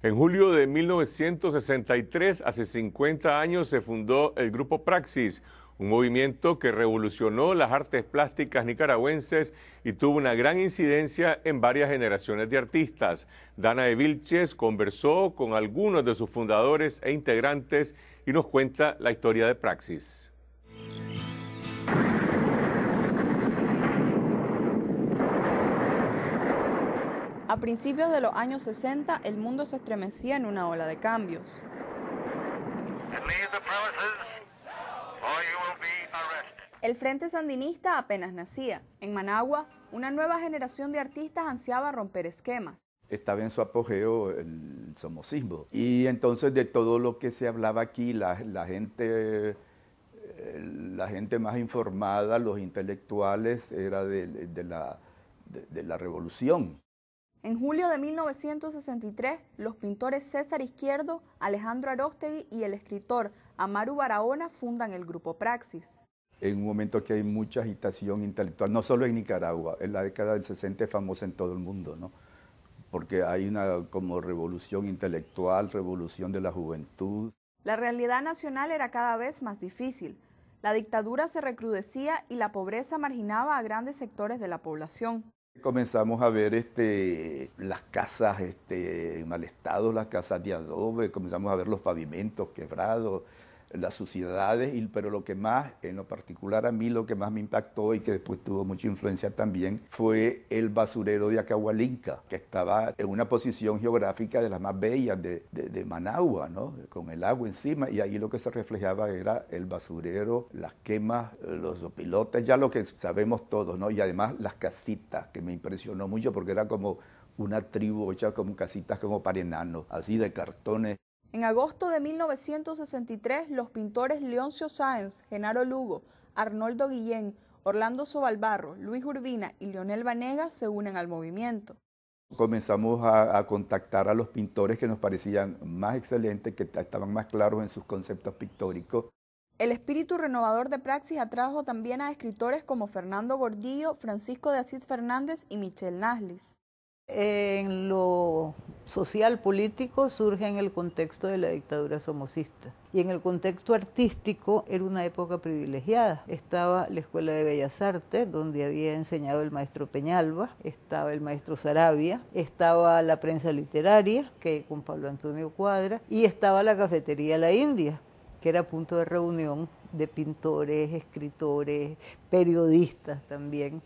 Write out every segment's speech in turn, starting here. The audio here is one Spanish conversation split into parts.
En julio de 1963, hace 50 años, se fundó el Grupo Praxis, un movimiento que revolucionó las artes plásticas nicaragüenses y tuvo una gran incidencia en varias generaciones de artistas. Dana de Vilches conversó con algunos de sus fundadores e integrantes y nos cuenta la historia de Praxis. A principios de los años 60, el mundo se estremecía en una ola de cambios. El Frente Sandinista apenas nacía. En Managua, una nueva generación de artistas ansiaba romper esquemas. Estaba en su apogeo el somocismo. Y entonces de todo lo que se hablaba aquí, la, gente eh, la gente más informada, los intelectuales, era de la revolución. En julio de 1963, los pintores César Izquierdo, Alejandro Aróstegui y el escritor Amaru Barahona fundan el grupo Praxis. En un momento que hay mucha agitación intelectual, no solo en Nicaragua, en la década del 60 es famosa en todo el mundo, ¿no? porque hay una como revolución intelectual, revolución de la juventud. La realidad nacional era cada vez más difícil. La dictadura se recrudecía y la pobreza marginaba a grandes sectores de la población. Comenzamos a ver este, las casas este, en mal estado, las casas de adobe, comenzamos a ver los pavimentos quebrados, las sociedades, y, pero lo que más, en lo particular a mí, lo que más me impactó y que después tuvo mucha influencia también fue el basurero de Acahualinca, que estaba en una posición geográfica de las más bellas de, Managua, ¿no? con el agua encima, y ahí lo que se reflejaba era el basurero, las quemas, los pilotes, ya lo que sabemos todos, ¿no? y además las casitas, que me impresionó mucho porque era como una tribu hecha como casitas como para enanos, así de cartones en agosto de 1963, los pintores Leoncio Sáenz, Genaro Lugo, Arnoldo Guillén, Orlando Sobalbarro, Luis Urbina y Leonel Vanegas se unen al movimiento. Comenzamos a, a, contactar a los pintores que nos parecían más excelentes, que estaban más claros en sus conceptos pictóricos. El espíritu renovador de Praxis atrajo también a escritores como Fernando Gordillo, Francisco de Asís Fernández y Michel Naslis. En lo social político surge en el contexto de la dictadura somocista. Y en el contexto artístico era una época privilegiada. Estaba la Escuela de Bellas Artes, donde había enseñado el maestro Peñalba, estaba el maestro Sarabia, estaba la prensa literaria, que con Pablo Antonio Cuadra, y estaba la cafetería La India, que era punto de reunión de pintores, escritores, periodistas también.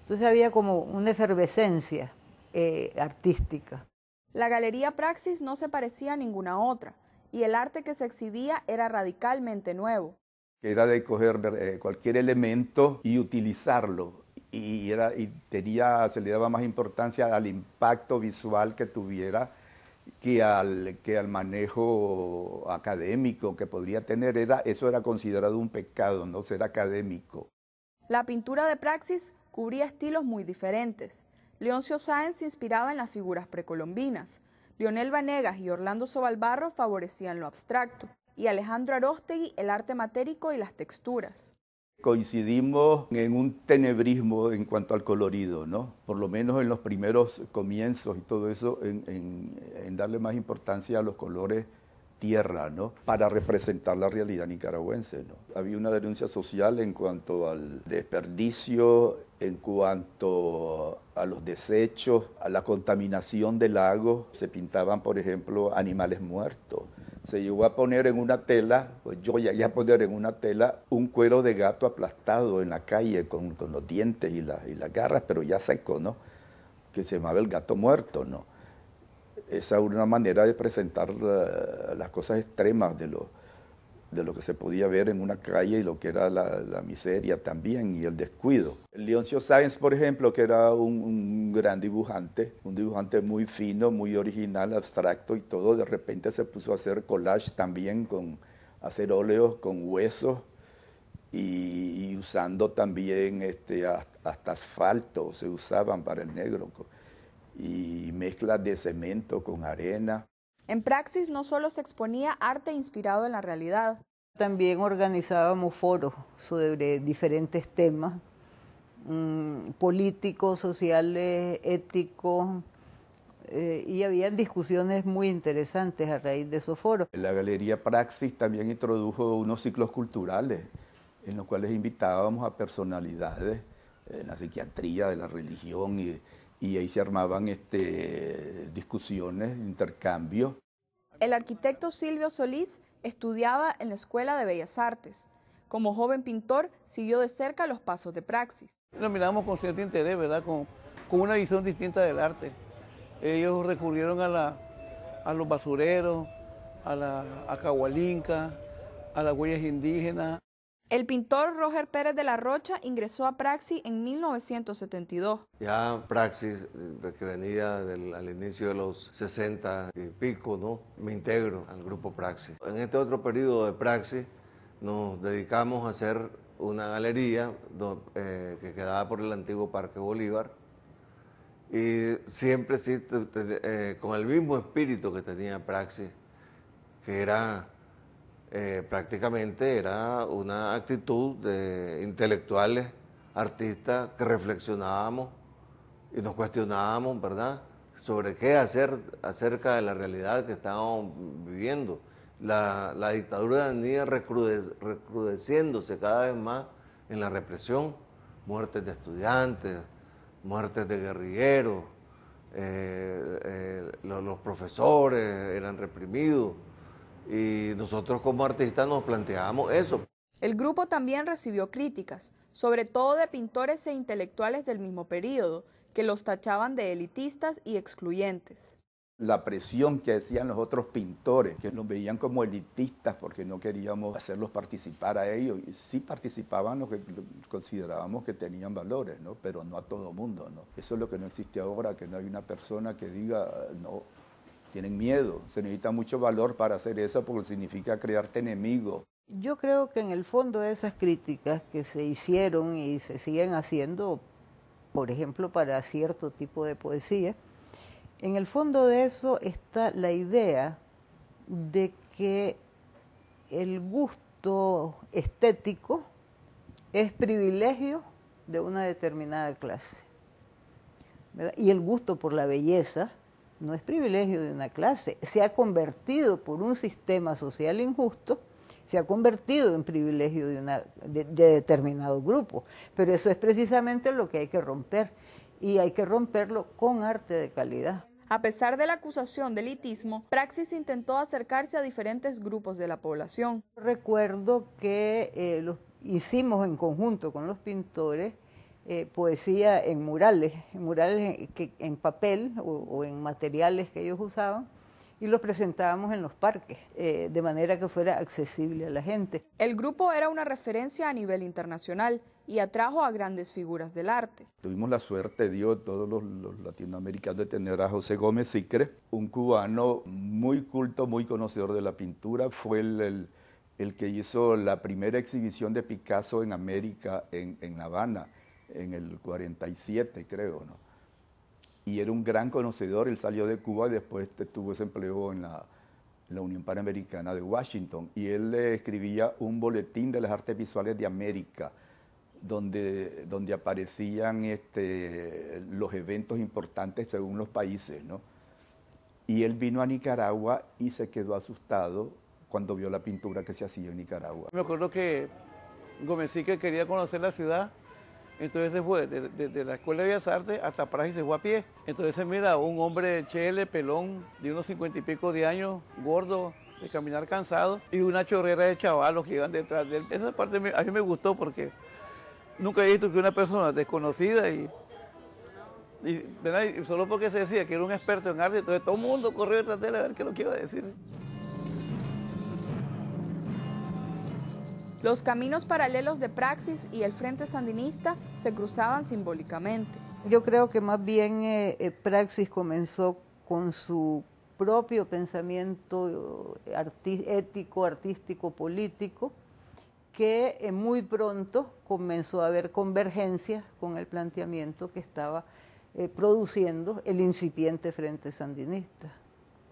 Entonces había como una efervescencia eh, artística. La Galería Praxis no se parecía a ninguna otra y el arte que se exhibía era radicalmente nuevo. era de coger eh, cualquier elemento y utilizarlo. Y, era, y tenía, se le daba más importancia al impacto visual que tuviera que al, manejo académico que podría tener. eso era considerado un pecado, no ser académico. La pintura de Praxis cubría estilos muy diferentes. Leoncio Sáenz se inspiraba en las figuras precolombinas, Leonel Vanegas y Orlando Sobalbarro favorecían lo abstracto, y Alejandro Arostegui el arte matérico y las texturas. Coincidimos en un tenebrismo en cuanto al colorido, ¿no? Por lo menos en los primeros comienzos y todo eso, en darle más importancia a los colores tierra, ¿no? Para representar la realidad nicaragüense, ¿no? Había una denuncia social en cuanto al desperdicio, en cuanto a los desechos, a la contaminación del lago. Se pintaban, por ejemplo, animales muertos. Se llegó a poner en una tela, pues yo llegué a poner en una tela un cuero de gato aplastado en la calle con, los dientes y, y las garras, pero ya seco, ¿no? Que se llamaba el gato muerto, ¿no? esa una manera de presentar las cosas extremas de lo, de lo que se podía ver en una calle y lo que era la, miseria también y el descuido. Leoncio Sáenz, por ejemplo, que era un, gran dibujante, un dibujante muy fino, muy original, abstracto y todo, de repente se puso a hacer collage también, con hacer óleos con huesos y, usando también este, hasta asfalto, se usaban para el negro y mezclas de cemento con arena. En Praxis no solo se exponía arte inspirado en la realidad. También organizábamos foros sobre diferentes temas mm, políticos, sociales, éticos, eh, y había discusiones muy interesantes a raíz de esos foros. La Galería Praxis también introdujo unos ciclos culturales en los cuales invitábamos a personalidades ...de eh, la psiquiatría, de la religión y y ahí se armaban este, discusiones, intercambios. El arquitecto Silvio Solís estudiaba en la Escuela de Bellas Artes. Como joven pintor, siguió de cerca los pasos de Praxis. Lo miramos con cierto interés, ¿verdad? Con, con una visión distinta del arte. Ellos recurrieron a, la, a los basureros, a la a Cahualinca, a las huellas indígenas. El pintor Roger Pérez de la Rocha ingresó a Praxis en 1972. Ya Praxis, eh, que venía al inicio de los 60 y pico, ¿no? me integro al grupo Praxis. En este otro periodo de Praxis nos dedicamos a hacer una galería eh, que quedaba por el antiguo Parque Bolívar y siempre sí, eh, con el mismo espíritu que tenía Praxis, que era eh, prácticamente era una actitud de intelectuales, artistas, que reflexionábamos y nos cuestionábamos, ¿verdad?, sobre qué hacer acerca de la realidad que estábamos viviendo. La, dictadura de recrudeciéndose cada vez más en la represión, muertes de estudiantes, muertes de guerrilleros, eh, eh, los profesores eran reprimidos. Y nosotros como artistas nos planteamos eso. El grupo también recibió críticas, sobre todo de pintores e intelectuales del mismo periodo, que los tachaban de elitistas y excluyentes. La presión que hacían los otros pintores, que nos veían como elitistas porque no queríamos hacerlos participar a ellos, y sí participaban los que considerábamos que tenían valores, ¿no? pero no a todo mundo. ¿no? Eso es lo que no existe ahora, que no hay una persona que diga, no, tienen miedo. Se necesita mucho valor para hacer eso porque significa crearte enemigo. Yo creo que en el fondo de esas críticas que se hicieron y se siguen haciendo, por ejemplo, para cierto tipo de poesía, en el fondo de eso está la idea de que el gusto estético es privilegio de una determinada clase. Y el gusto por la belleza no es privilegio de una clase, se ha convertido por un sistema social injusto, se ha convertido en privilegio de, una, de, determinado grupo. Pero eso es precisamente lo que hay que romper y hay que romperlo con arte de calidad. A pesar de la acusación de elitismo, Praxis intentó acercarse a diferentes grupos de la población. Recuerdo que eh, los, hicimos en conjunto con los pintores eh, poesía en murales, en murales en papel o, en materiales que ellos usaban y los presentábamos en los parques, eh, de manera que fuera accesible a la gente. El grupo era una referencia a nivel internacional y atrajo a grandes figuras del arte. Tuvimos la suerte, Dios, todos los, latinoamericanos, de tener a José Gómez Sicre, un cubano muy culto, muy conocedor de la pintura, fue el, el el que hizo la primera exhibición de Picasso en América, en, en, La Habana en el 47, creo, ¿no? Y era un gran conocedor, él salió de Cuba y después tuvo ese empleo en la, Unión Panamericana de Washington. Y él le escribía un boletín de las artes visuales de América, donde, donde aparecían este, los eventos importantes según los países, ¿no? Y él vino a Nicaragua y se quedó asustado cuando vio la pintura que se hacía en Nicaragua. Me acuerdo que Gómez quería conocer la ciudad entonces se fue desde la Escuela de Bellas Artes hasta Praja y se fue a pie. Entonces mira, un hombre chele, pelón, de unos cincuenta y pico de años, gordo, de caminar cansado, y una chorrera de chavalos que iban detrás de él. Esa parte a mí me gustó porque nunca he visto que una persona desconocida y, y solo porque se decía que era un experto en arte, entonces todo el mundo corrió detrás de él a ver qué es lo que iba a decir. Los caminos paralelos de Praxis y el Frente Sandinista se cruzaban simbólicamente. Yo creo que más bien eh, eh, Praxis comenzó con su propio pensamiento eh, ético, artístico, político, que muy pronto comenzó a haber convergencias con el planteamiento que estaba produciendo el incipiente Frente Sandinista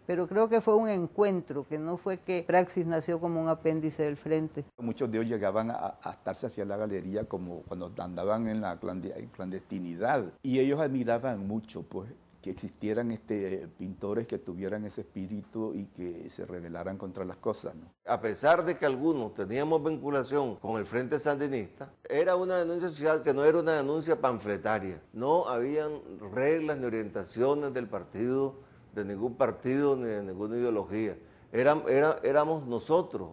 pero creo que fue un encuentro, que no fue que Praxis nació como un apéndice del frente. Muchos de ellos llegaban a, a estarse hacia la galería como cuando andaban en la clandestinidad y ellos admiraban mucho pues que existieran este, pintores que tuvieran ese espíritu y que se rebelaran contra las cosas. A pesar de que algunos teníamos vinculación con el Frente Sandinista, era una denuncia social que no era una denuncia panfletaria. No habían reglas ni orientaciones del partido de ningún partido ni de ninguna ideología. éramos nosotros,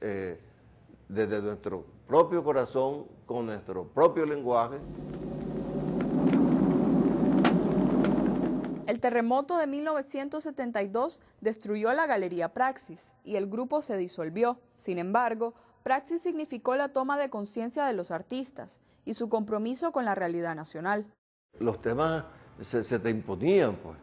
eh, desde nuestro propio corazón, con nuestro propio lenguaje. El terremoto de 1972 destruyó la Galería Praxis y el grupo se disolvió. Sin embargo, Praxis significó la toma de conciencia de los artistas y su compromiso con la realidad nacional. Los temas se te imponían, pues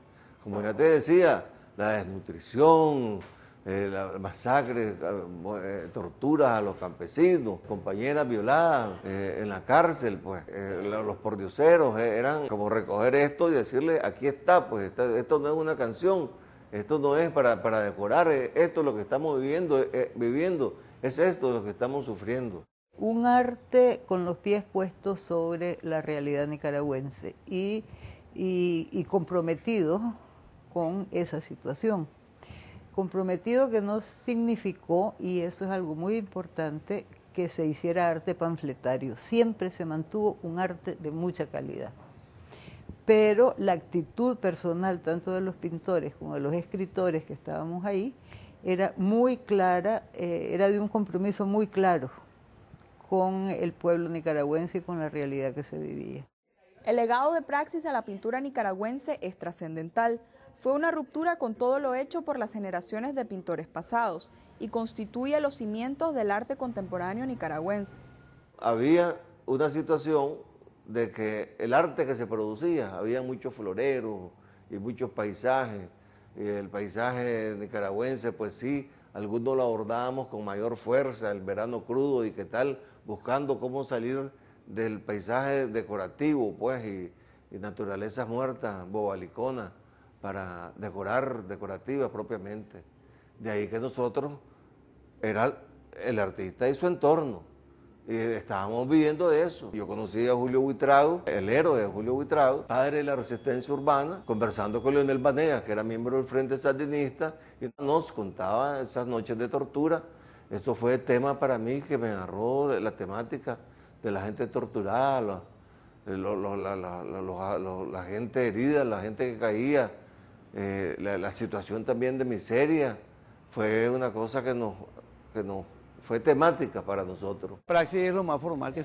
como ya te decía, la desnutrición, eh, la eh, torturas a los campesinos, compañeras violadas eh, en la cárcel, pues eh, los pordioseros eran como recoger esto y decirle, aquí está, pues esto no es una canción, esto no es para, decorar, esto es lo que estamos viviendo, viviendo, es esto lo que estamos sufriendo. Un arte con los pies puestos sobre la realidad nicaragüense y, y, y comprometido con esa situación. Comprometido que no significó, y eso es algo muy importante, que se hiciera arte panfletario. Siempre se mantuvo un arte de mucha calidad. Pero la actitud personal, tanto de los pintores como de los escritores que estábamos ahí, era muy clara, eh, era de un compromiso muy claro con el pueblo nicaragüense y con la realidad que se vivía. El legado de Praxis a la pintura nicaragüense es trascendental. Fue una ruptura con todo lo hecho por las generaciones de pintores pasados y constituye los cimientos del arte contemporáneo nicaragüense. Había una situación de que el arte que se producía, había muchos floreros y muchos paisajes, y el paisaje nicaragüense, pues sí, algunos lo abordábamos con mayor fuerza, el verano crudo y qué tal, buscando cómo salir del paisaje decorativo, pues, y, y naturalezas muertas, bobaliconas para decorar, decorativa propiamente. De ahí que nosotros, era el artista y su entorno. Y estábamos viviendo de eso. Yo conocí a Julio Buitrago, el héroe de Julio Buitrago, padre de la resistencia urbana, conversando con Leonel Banea, que era miembro del Frente Sandinista, y nos contaba esas noches de tortura. Esto fue tema para mí que me agarró la temática de la gente torturada, la gente herida, la gente que caía, eh, la, situación también de miseria fue una cosa que nos, que nos fue temática para nosotros. Praxis es lo más formal que,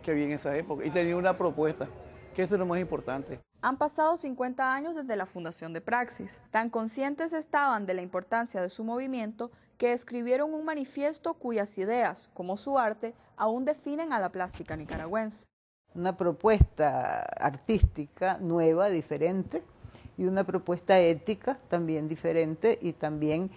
que había en esa época y tenía una propuesta, que es lo más importante. Han pasado 50 años desde la fundación de Praxis. Tan conscientes estaban de la importancia de su movimiento que escribieron un manifiesto cuyas ideas, como su arte, aún definen a la plástica nicaragüense. Una propuesta artística nueva, diferente, y una propuesta ética también diferente y también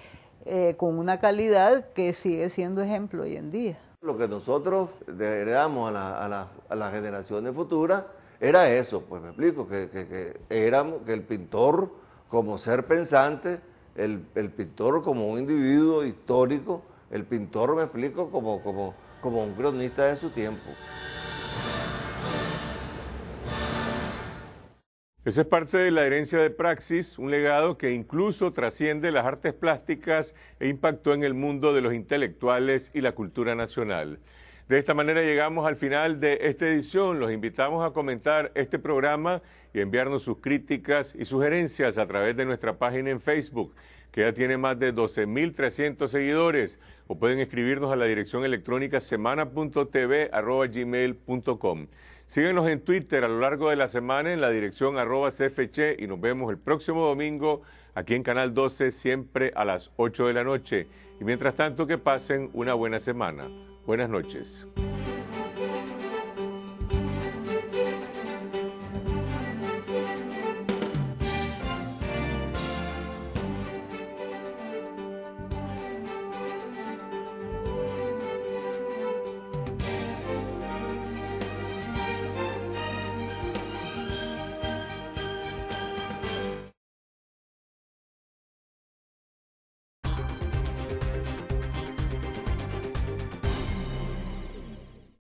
eh, con una calidad que sigue siendo ejemplo hoy en día. Lo que nosotros heredamos a, la, a, la, a las generaciones futuras era eso, pues me explico, que, éramos, que el pintor como ser pensante, el, pintor como un individuo histórico, el pintor, me explico, como un cronista de su tiempo. Esa es parte de la herencia de Praxis, un legado que incluso trasciende las artes plásticas e impactó en el mundo de los intelectuales y la cultura nacional. De esta manera llegamos al final de esta edición. Los invitamos a comentar este programa y enviarnos sus críticas y sugerencias a través de nuestra página en Facebook, que ya tiene más de 12.300 seguidores, o pueden escribirnos a la dirección electrónica semana.tv.gmail.com. Síguenos en Twitter a lo largo de la semana en la dirección arroba CFC y nos vemos el próximo domingo aquí en Canal 12, siempre a las 8 de la noche. Y mientras tanto, que pasen una buena semana. Buenas noches.